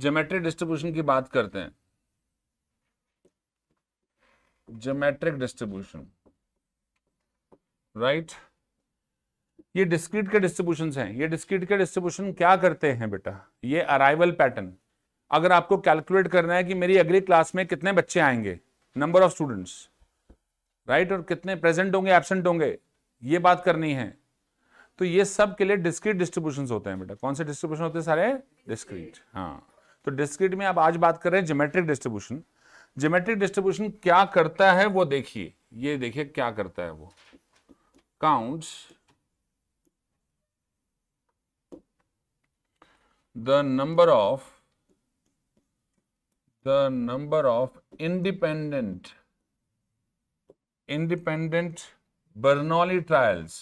Geometric distribution की बात करते हैं जोमेट्रिक डिस्ट्रीब्यूशन राइट ये डिस्क्रीट के डिस्ट्रीब्यूशन हैं ये डिस्क्रीट के डिस्ट्रीब्यूशन क्या करते हैं बेटा ये अराइवल पैटर्न अगर आपको कैलकुलेट करना है कि मेरी अगली क्लास में कितने बच्चे आएंगे नंबर ऑफ स्टूडेंट्स राइट और कितने प्रेजेंट होंगे एबसेंट होंगे ये बात करनी है तो ये सब के लिए डिस्क्रीट डिस्ट्रीब्यूशन होते हैं बेटा कौन से डिस्ट्रीब्यूशन होते हैं सारे डिस्क्रीट हाँ तो डिस्क्रीट में आप आज बात कर रहे हैं जोमेट्रिक डिस्ट्रीब्यूशन जोमेट्रिक डिस्ट्रीब्यूशन क्या करता है वो देखिए ये देखिए क्या करता है वो counts the number of the number of independent independent Bernoulli trials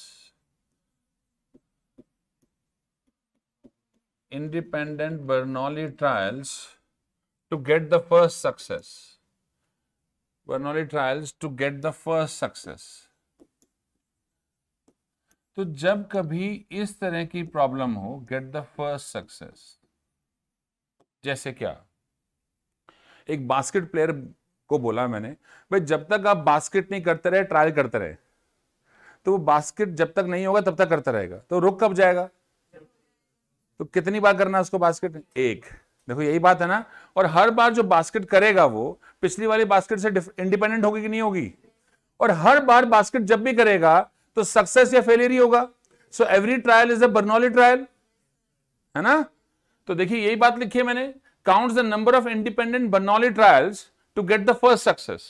independent Bernoulli trials to get the first success. Bernoulli trials to get the first success. तो जब कभी इस तरह की प्रॉब्लम हो गेट द फर्स्ट सक्सेस जैसे क्या एक बास्केट प्लेयर को बोला मैंने भाई जब तक आप बास्केट नहीं करते रहे ट्रायल करते रहे तो वो बास्केट जब तक नहीं होगा तब तक करता रहेगा तो रुक कब जाएगा तो कितनी बार करना उसको बास्केट एक देखो यही बात है ना और हर बार जो बास्केट करेगा वो पिछली वाली बास्केट से इंडिपेंडेंट होगी कि नहीं होगी और हर बार बास्केट जब भी करेगा तो सक्सेस या फेलियर ही होगा so every trial is a Bernoulli trial है ना तो देखिए यही बात लिखी है मैंने count the number of independent Bernoulli trials to get the first success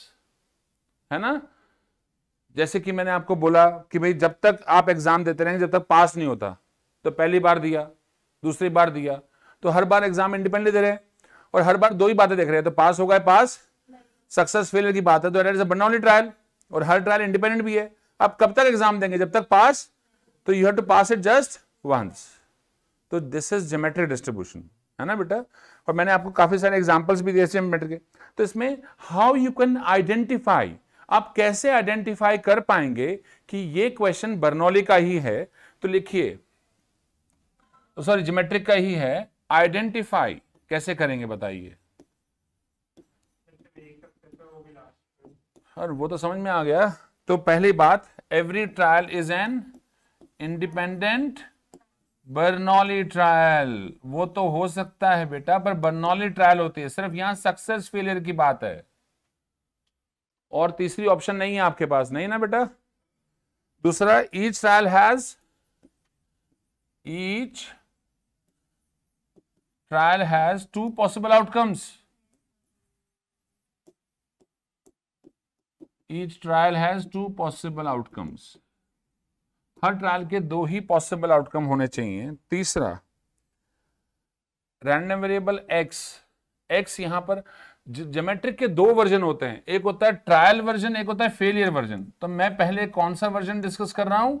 है ना जैसे कि मैंने आपको बोला कि भाई जब तक आप एग्जाम देते रहेंगे जब तक पास नहीं होता तो पहली बार दिया दूसरी बार दिया तो हर बार एग्जाम इंडिपेंडेंट दे रहे हैं और हर बार दो ही बातें देख रहे हैं तो पास होगा पास सक्सेस फेलियर की बात है तो इज बट ओनली ट्रायल और हर ट्रायल इंडिपेंडेंट भी है आप कब तक एग्जाम देंगे जब तक पास तो you have to pass it just once तो दिस इज जोमेट्रिक डिस्ट्रीब्यूशन है ना बेटा और मैंने आपको काफी सारे एग्जाम्पल्स भी दिए जोमेट्रिक के तो इसमें हाउ यू कैन आइडेंटिफाई आप कैसे आइडेंटिफाई कर पाएंगे कि ये क्वेश्चन बर्नौली का ही है तो लिखिए तो सॉरी जिमेट्रिक का ही है आइडेंटिफाई कैसे करेंगे बताइए और वो तो समझ में आ गया तो पहली बात every trial is an independent Bernoulli trial वो तो हो सकता है बेटा पर बर्नौली ट्रायल होती है सिर्फ यहां सक्सेस फेलियर की बात है और तीसरी ऑप्शन नहीं है आपके पास नहीं ना बेटा दूसरा each trial has each trial has two possible outcomes. Each trial has two possible outcomes. हर ट्रायल के दो ही पॉसिबल आउटकम होने चाहिए तीसरा रैंडम वेरिएबल एक्स एक्स यहां पर जोमेट्रिक के दो वर्जन होते हैं एक होता है ट्रायल वर्जन एक होता है फेलियर वर्जन तो मैं पहले कौन सा वर्जन डिस्कस कर रहा हूं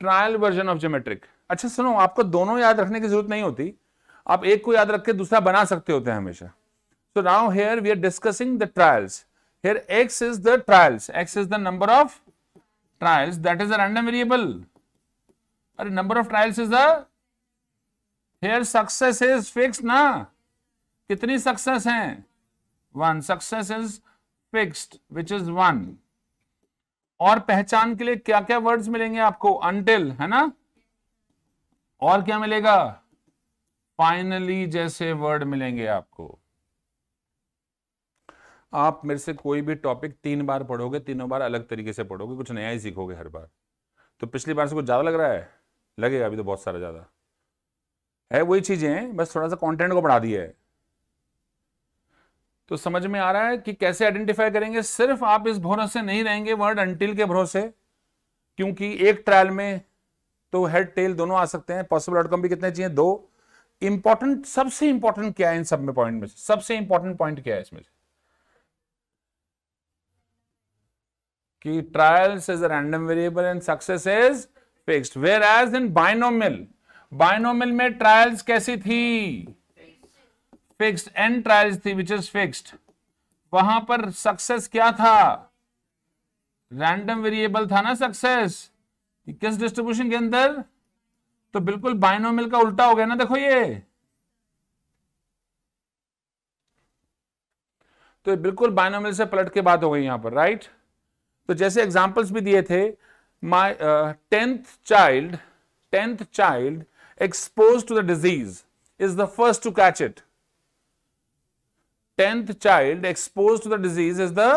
ट्रायल वर्जन ऑफ जोमेट्रिक अच्छा सुनो आपको दोनों याद रखने की जरूरत नहीं होती आप एक को याद रख दूसरा बना सकते होते हैं हमेशा so now here we are discussing the trials here x is the trials x is the number of trials that is random variable अरे नंबर ऑफ ट्रायल्स इज अयर सक्सेस इज फिक्स ना कितनी सक्सेस है one success is fixed which is one और पहचान के लिए क्या क्या वर्ड्स मिलेंगे आपको अनटिल है ना और क्या मिलेगा फाइनली जैसे वर्ड मिलेंगे आपको आप मेरे से कोई भी टॉपिक तीन बार पढ़ोगे तीनों बार अलग तरीके से पढ़ोगे कुछ नया ही सीखोगे हर बार तो पिछली बार से कुछ ज़्यादा लग रहा है लगेगा अभी तो बहुत सारा ज़्यादा है वही चीज़ें बस थोड़ा सा कंटेंट को बढ़ा दिया है तो समझ में आ रहा है कि कैसे आइडेंटिफाई करेंगे सिर्फ आप इस भरोसे नहीं रहेंगे वर्ड अंटिल के भरोसे क्योंकि एक ट्रायल में तो हेड टेल दोनों आ सकते हैं पॉसिबल आउटकम भी कितने चाहिए दो इंपॉर्टेंट सबसे इंपॉर्टेंट क्या है इन सब में पॉइंट में से सबसे इंपॉर्टेंट पॉइंट क्या है इसमें से कि trials is random variable and success is fixed whereas in binomial binomial में ट्रायल्स कैसी थी फिक्स्ड एंड ट्रायल्स थी विच इज फिक्स्ड वहां पर सक्सेस क्या था रैंडम वेरिएबल था ना सक्सेस किस डिस्ट्रीब्यूशन के अंदर तो बिल्कुल बाइनोमिल का उल्टा हो गया ना देखो ये तो ये बिल्कुल बायनोमिल से पलट के बात हो गई यहां पर राइट तो जैसे एग्जांपल्स भी दिए थे my tenth child tenth child expose to the disease is the first to catch it tenth child expose to the disease is the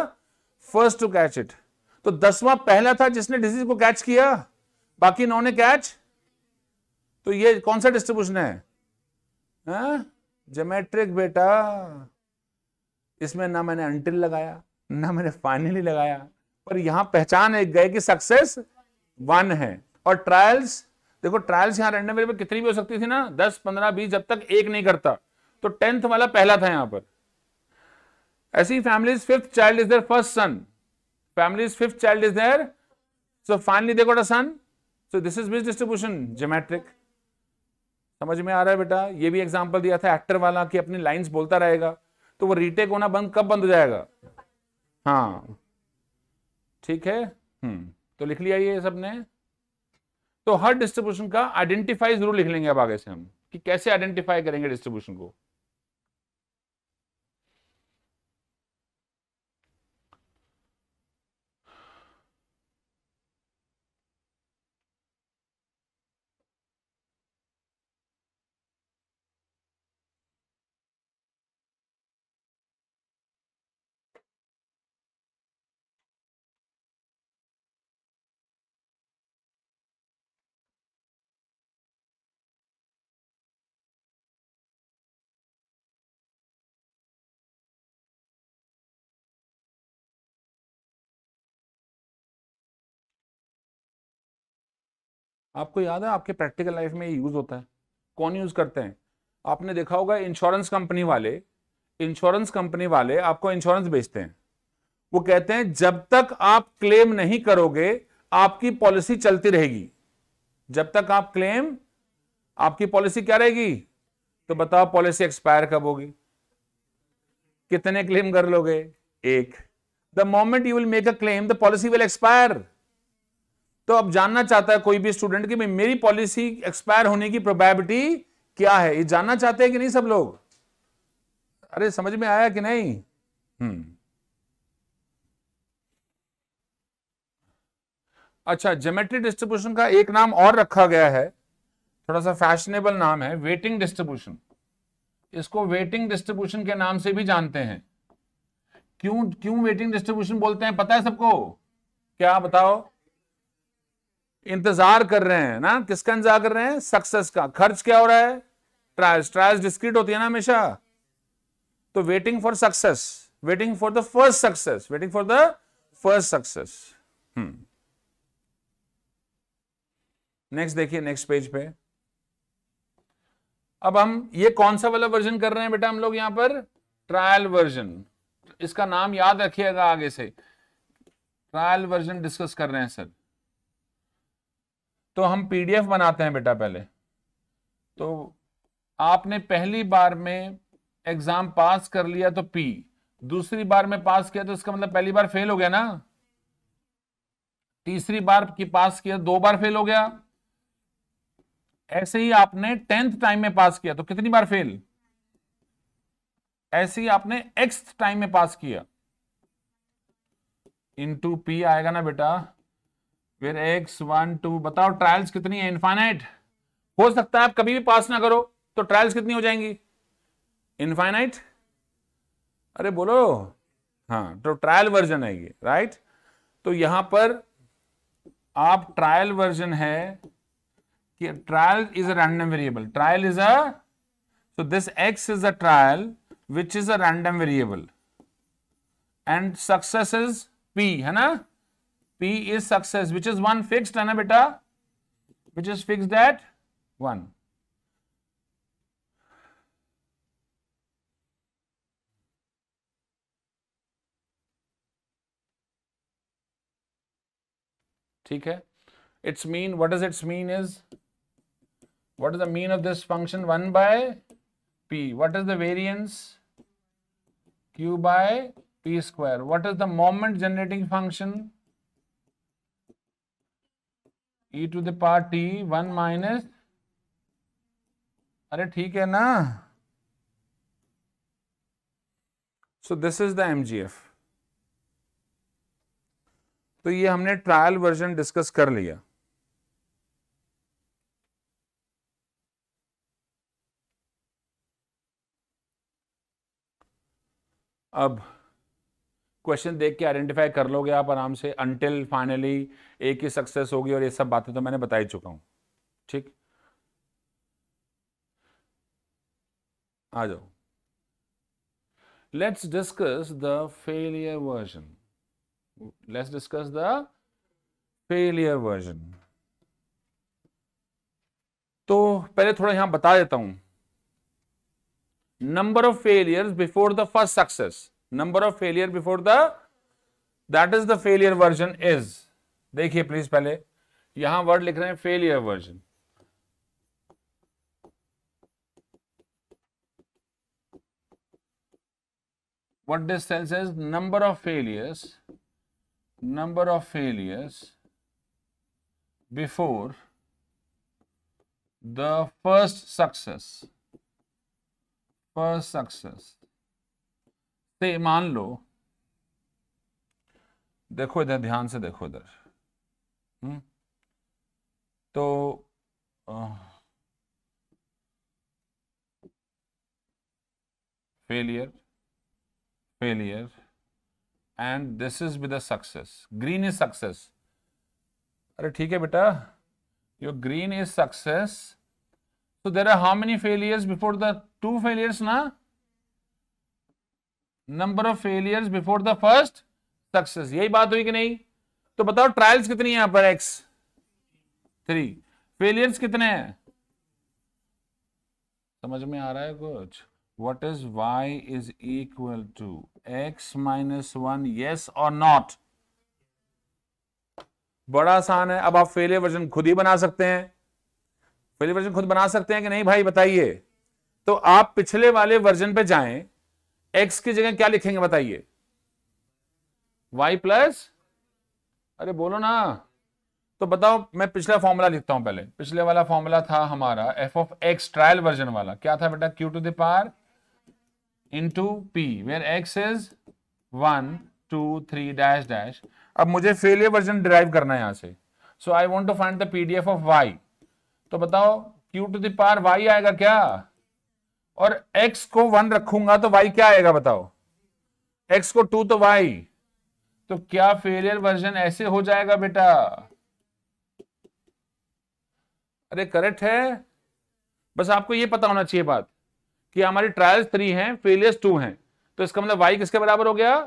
first to catch it तो दसवां पहला था जिसने डिजीज को कैच किया बाकी इन्होंने कैच तो ये कौन सा डिस्ट्रीब्यूशन है जोमेट्रिक हाँ? बेटा इसमें ना मैंने अंटिल लगाया ना मैंने फाइनली लगाया पर यहां पहचान एक गए कि सक्सेस वन है और ट्रायल्स देखो ट्रायल्स यहां रेंडम वेरिएबल कितनी भी हो सकती थी ना दस पंद्रह बीस जब तक एक नहीं करता तो टेंथ वाला पहला था यहां पर ऐसी families fifth child is their first son families fifth child is their so finally they a son so this is this distribution geometric समझ में आ रहा है बेटा ये भी एग्जाम्पल दिया था एक्टर वाला कि अपनी लाइन्स बोलता रहेगा तो वो रिटेक होना बंद कब बंद हो जाएगा हाँ ठीक है हम्म तो लिख लिया ये सबने तो हर डिस्ट्रीब्यूशन का आइडेंटिफाई जरूर लिख लेंगे अब आगे से हम कि कैसे आइडेंटिफाई करेंगे डिस्ट्रीब्यूशन को आपको याद है आपके प्रैक्टिकल लाइफ में ये यूज होता है कौन यूज करते हैं आपने देखा होगा इंश्योरेंस कंपनी वाले इंश्योरेंस कंपनी वाले आपको इंश्योरेंस बेचते हैं वो कहते हैं जब तक आप क्लेम नहीं करोगे आपकी पॉलिसी चलती रहेगी जब तक आप क्लेम आपकी पॉलिसी क्या रहेगी तो बताओ पॉलिसी एक्सपायर कब होगी कितने क्लेम कर लोगे एक the moment you will make a claim the policy will expire तो अब जानना चाहता है कोई भी स्टूडेंट की मेरी पॉलिसी एक्सपायर होने की प्रोबेबिलिटी क्या है ये जानना चाहते हैं कि नहीं सब लोग अरे समझ में आया कि नहीं हम्म अच्छा जोमेट्री डिस्ट्रीब्यूशन का एक नाम और रखा गया है थोड़ा सा फैशनेबल नाम है वेटिंग डिस्ट्रीब्यूशन इसको वेटिंग डिस्ट्रीब्यूशन के नाम से भी जानते हैं क्यों क्यों वेटिंग डिस्ट्रीब्यूशन बोलते हैं पता है सबको क्या बताओ इंतजार कर रहे हैं ना किसका इंतजार कर रहे हैं सक्सेस का खर्च क्या हो रहा है ट्रायल्स ट्रायल्स डिस्क्रीट होती है ना हमेशा तो waiting for success waiting for the first success waiting for the first success next देखिए नेक्स्ट पेज पे अब हम ये कौन सा वाला वर्जन कर रहे हैं बेटा हम लोग यहां पर ट्रायल वर्जन इसका नाम याद रखिएगा आगे से ट्रायल वर्जन डिस्कस कर रहे हैं सर तो हम पीडीएफ बनाते हैं बेटा पहले तो आपने पहली बार में एग्जाम पास कर लिया तो पी दूसरी बार में पास किया तो इसका मतलब पहली बार फेल हो गया ना तीसरी बार की पास किया तो दो बार फेल हो गया ऐसे ही आपने टेंथ टाइम में पास किया तो कितनी बार फेल ऐसे ही आपने एक्स टाइम में पास किया इंटू पी आएगा ना बेटा फिर एक्स वन टू बताओ ट्रायल्स कितनी है इनफाइनाइट हो सकता है आप कभी भी पास ना करो तो ट्रायल्स कितनी हो जाएंगी इनफाइनाइट अरे बोलो हाँ तो ट्रायल वर्जन है ये राइट तो यहां पर आप ट्रायल वर्जन है कि trial is a random variable trial is a so this x is a trial which is a random variable and success is p है ना P is success, which is 1 fixed, Anna beta, which is fixed at 1. Okay, its mean. What does its mean is? what is the mean of this function 1 by p what is the variance q by p square what is the moment generating function e to the power t one minus अरे ठीक है ना so this is the MGF तो ये हमने trial version discuss कर लिया अब क्वेश्चन देख के आइडेंटिफाई कर लोगे आप आराम से अनटिल फाइनली एक ही सक्सेस होगी और ये सब बातें तो मैंने बता ही चुका हूं ठीक आ जाओ let's discuss the failure version let's discuss the failure version तो पहले थोड़ा यहां बता देता हूं number of failures before the first success number of failure before the that is the failure version is देखिए प्लीज पहले यहां वर्ड लिख रहे हैं what this tells us number of failures number of failures before the first success first success तो मान लो देखो इधर ध्यान से देखो इधर हम्म? तो failure failure and this is the success green is success अरे ठीक है बेटा योर ग्रीन इज सक्सेस तो there are how many failures before the two failures ना number of failure before the first success यही बात हुई कि नहीं तो बताओ ट्रायल्स कितनी है यहां पर एक्स थ्री फेलियर्स कितने हैं समझ में आ रहा है कुछ what is Y is equal to X minus one yes और नॉट बड़ा आसान है अब आप फेलियर वर्जन खुद ही बना सकते हैं फेलियर वर्जन खुद बना सकते हैं कि नहीं भाई बताइए तो आप पिछले वाले वर्जन पे जाएं एक्स की जगह क्या लिखेंगे बताइए वाई प्लस अरे बोलो ना तो बताओ मैं पिछला फॉर्मूला लिखता हूं पहले पिछले वाला फॉर्मूला था हमारा F of X trial version वाला क्या था बेटा Q to there to P where X is one two three dash dash अब मुझे फेलियर वर्जन ड्राइव करना है यहां से so I want to find the PDF of Y तो बताओ क्यू टू दार वाई आएगा क्या और x को वन रखूंगा तो y क्या आएगा बताओ x को टू तो y तो क्या फेलियर वर्जन ऐसे हो जाएगा बेटा अरे करेक्ट है बस आपको यह पता होना चाहिए बात कि हमारी ट्रायल्स थ्री हैं फेलियर्स टू हैं तो इसका मतलब y किसके बराबर हो गया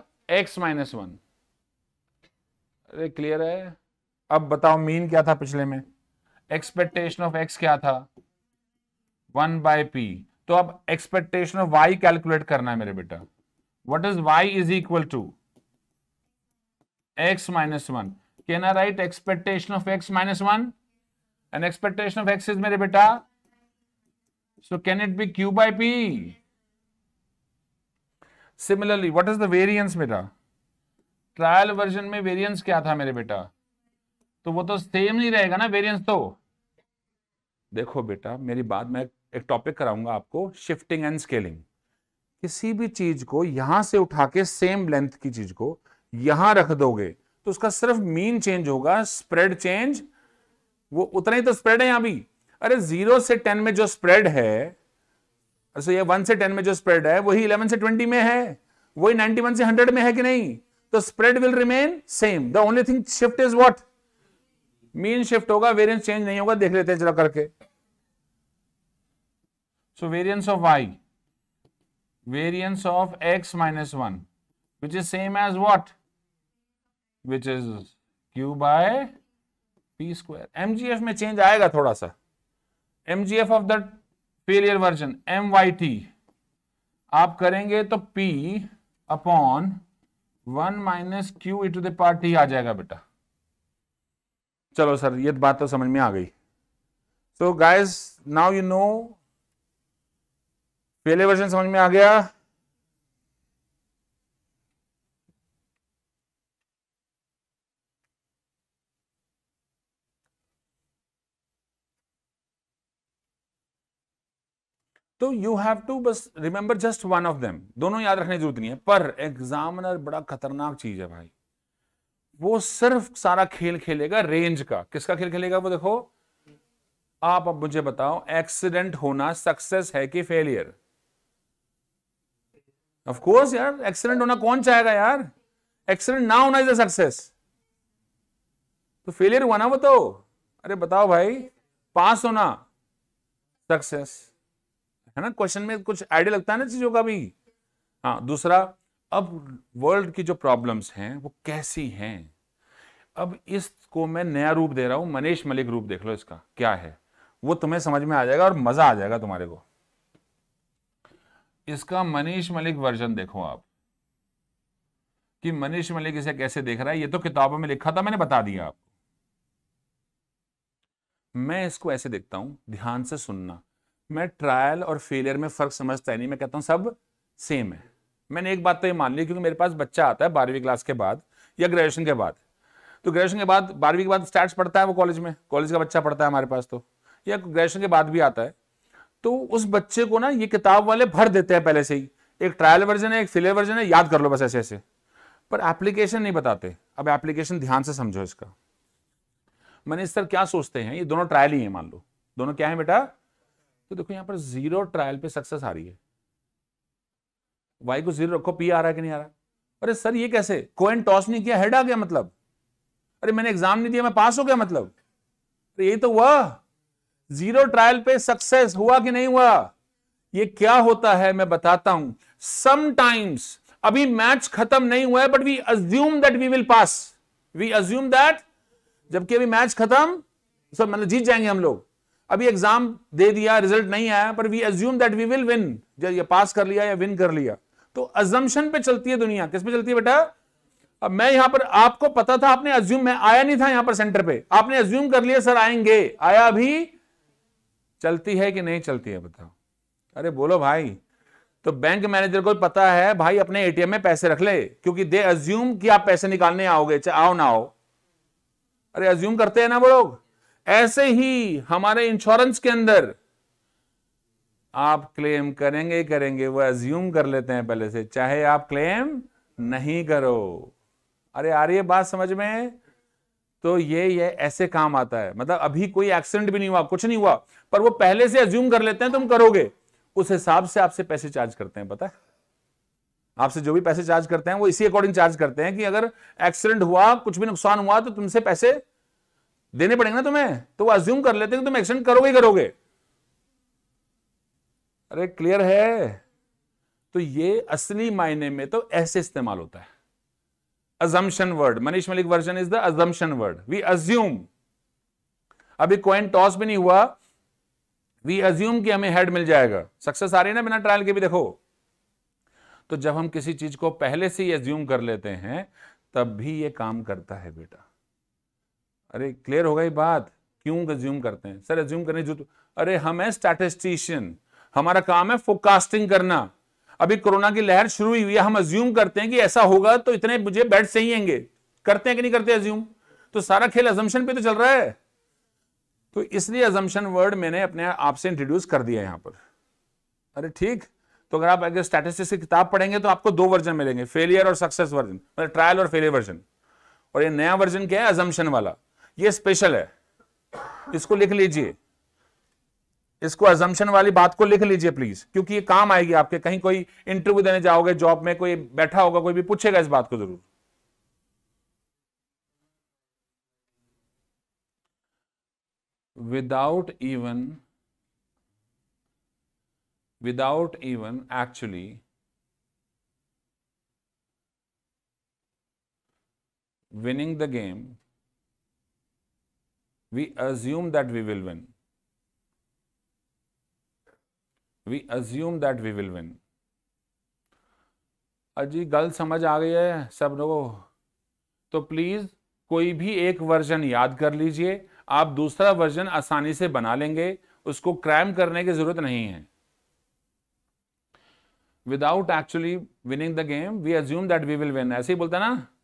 x माइनस वन अरे क्लियर है अब बताओ मीन क्या था पिछले में एक्सपेक्टेशन ऑफ x क्या था वन बाय पी तो अब एक्सपेक्टेशन ऑफ वाई कैलकुलेट करना है मेरे बेटा what is Y is equal to X minus one can I write expectation of X minus one and expectation of X is मेरे बेटा so can it be Q by P similarly what is the variance beta trial version में variance क्या था मेरे बेटा तो वो तो सेम नहीं रहेगा ना वेरियंस तो देखो बेटा मेरी बात मैं एक टॉपिक कराऊंगा आपको शिफ्टिंग एंड स्केलिंग किसी भी चीज को यहां से उठा के सेम लेंथ की चीज को यहां रख दोगे तो उसका सिर्फ मीन चेंज होगा स्प्रेड चेंज वो उतना ही तो स्प्रेड है यहां भी अरे जीरो से टेन में जो स्प्रेड है अच्छा ये वन से टेन में जो स्प्रेड है वही इलेवन से ट्वेंटी में है वही नाइनटी वन से हंड्रेड में है कि नहीं तो spread will remain same the only thing shift is what mean shift होगा वेरियंस चेंज नहीं होगा देख लेते हैं जरा करके so variance of Y variance of X minus one which is same as what which is Q by P square M G F में change आएगा थोड़ा सा M G F of the failure version M Y T आप करेंगे तो P upon one minus Q e to दार्टी आ जाएगा बेटा चलो सर ये बात तो समझ में आ गई so guys now you know पहले वर्जन समझ में आ गया तो यू हैव टू बस remember just one of them दोनों याद रखने की जरूरत नहीं है पर एग्जामिनर बड़ा खतरनाक चीज है भाई वो सिर्फ सारा खेल खेलेगा रेंज का किसका खेल खेलेगा वो देखो आप अब मुझे बताओ एक्सीडेंट होना सक्सेस है कि फेलियर ऑफ कोर्स यार एक्सीडेंट होना कौन चाहेगा यार एक्सीडेंट ना होना इज अ सक्सेस तो फेलियर हुआ ना बताओ अरे बताओ भाई पास होना सक्सेस है ना क्वेश्चन में कुछ आइडिया लगता है ना चीजों का भी हाँ दूसरा अब वर्ल्ड की जो प्रॉब्लम्स हैं वो कैसी हैं अब इसको मैं नया रूप दे रहा हूं मनीष मलिक रूप देख लो इसका क्या है वो तुम्हें समझ में आ जाएगा और मजा आ जाएगा तुम्हारे को इसका मनीष मलिक वर्जन देखो आप कि मनीष मलिक इसे कैसे देख रहा है ये तो किताबों में लिखा था मैंने बता दिया आपको मैं इसको ऐसे देखता हूं ध्यान से सुनना मैं ट्रायल और फेलियर में फर्क समझता नहीं मैं कहता हूं सब सेम है मैंने एक बात तो ये मान ली क्योंकि मेरे पास बच्चा आता है बारहवीं क्लास के बाद या ग्रेजुएशन के बाद तो ग्रेजुएशन के बाद बारहवीं के बाद स्टैट्स पढ़ता है वो कॉलेज में कॉलेज का बच्चा पढ़ता है हमारे पास तो या ग्रेजुएशन के बाद भी आता है तो उस बच्चे को ना ये किताब वाले भर देते हैं पहले से ही एक ट्रायल वर्जन है एक फिले वर्जन है याद कर लो बस ऐसे ऐसे पर एप्लीकेशन नहीं बताते अब एप्लीकेशन ध्यान से समझो इसका मैंने इस तरह क्या सोचते हैं ये दोनों ट्रायल ही है मान लो दोनों क्या है बेटा तो देखो यहां पर जीरो ट्रायल पे सक्सेस आ रही है वाई को जीरो रखो पी आ रहा है कि नहीं आ रहा अरे सर ये कैसे कोइन टॉस नहीं किया हेड आ गया मतलब अरे मैंने एग्जाम नहीं दिया मैं पास हो गया मतलब तो यही तो हुआ जीरो ट्रायल पे सक्सेस हुआ कि नहीं हुआ ये क्या होता है मैं बताता हूं समटाइम्स अभी मैच खत्म नहीं हुआ है but we assume that we will pass we assume that जबकि अभी मैच खत्म सब मतलब जीत जाएंगे हम लोग अभी एग्जाम दे दिया रिजल्ट नहीं आया पर we assume that we will win ये पास कर लिया या विन कर लिया तो अजम्पन पे चलती है दुनिया किस पे चलती है बेटा अब मैं यहां पर आपको पता था आपने अज्यूम मैं आया नहीं था यहां पर सेंटर पे आपने अज्यूम कर लिया सर आएंगे आया अभी चलती है कि नहीं चलती है बताओ अरे बोलो भाई तो बैंक मैनेजर को पता है भाई अपने एटीएम में पैसे रख ले क्योंकि दे अज्यूम कि आप पैसे निकालने आओगे चाहे आओ ना आओ अरे अज्यूम करते हैं ना वो लोग ऐसे ही हमारे इंश्योरेंस के अंदर आप क्लेम करेंगे करेंगे वो अज्यूम कर लेते हैं पहले से चाहे आप क्लेम नहीं करो अरे आ रही है बात समझ में तो ये ये ऐसे काम आता है मतलब अभी कोई एक्सीडेंट भी नहीं हुआ कुछ नहीं हुआ पर वो पहले से एज्यूम कर लेते हैं तुम करोगे उस हिसाब से आपसे पैसे चार्ज करते हैं पता है आपसे जो भी पैसे चार्ज करते हैं वो इसी अकॉर्डिंग चार्ज करते हैं कि अगर एक्सीडेंट हुआ कुछ भी नुकसान हुआ तो तुमसे पैसे देने पड़ेंगे ना तुम्हें तो वो एज्यूम कर लेते हैं कि तुम एक्सीडेंट करोगे ही करोगे अरे क्लियर है तो ये असली मायने में तो ऐसे इस्तेमाल होता है assumption word Manish Malik version is the assumption word we assume अभी क्वेंट टॉस भी नहीं हुआ वी अज्यूम कि हमें हेड मिल जाएगा सक्सेस आ रही है ना बिना ट्रायल के भी देखो तो जब हम किसी चीज को पहले से ही अज्यूम कर लेते हैं तब भी ये काम करता है बेटा अरे क्लियर हो गई बात क्यों अज्यूम करते हैं सर अज्यूम करने जो तो- अरे हम है स्टैटिस्टिशियन हमारा काम है फोकास्टिंग करना अभी कोरोना की लहर शुरू हुई है हम अज्यूम करते हैं कि ऐसा होगा तो इतने मुझे बेड होंगे करते हैं कि नहीं करते अज्यूम तो सारा खेल अजम्पन पे तो चल रहा है तो इसलिए अजम्पन वर्ड मैंने अपने आपसे इंट्रोड्यूस कर दिया यहां पर अरे ठीक तो अगर आप अगर स्टैटिस्टिक्स की किताब पढ़ेंगे तो आपको दो वर्जन मिलेंगे फेलियर और सक्सेस वर्जन मतलब ट्रायल और फेलियर वर्जन और ये नया वर्जन क्या है अजम्पन वाला ये स्पेशल है इसको लिख लीजिए इसको एजम्पन वाली बात को लिख लीजिए प्लीज क्योंकि ये काम आएगी आपके कहीं कोई इंटरव्यू देने जाओगे जॉब में कोई बैठा होगा कोई भी पूछेगा इस बात को जरूर without even without even actually winning the game we assume that we will win we assume that we will win अजी गल समझ आ गई है सब लोगों तो प्लीज़ कोई भी एक वर्जन याद कर लीजिए आप दूसरा वर्जन आसानी से बना लेंगे उसको क्रैम करने की ज़रूरत नहीं है without actually winning the game we assume that we will win ऐसे ही बोलता ना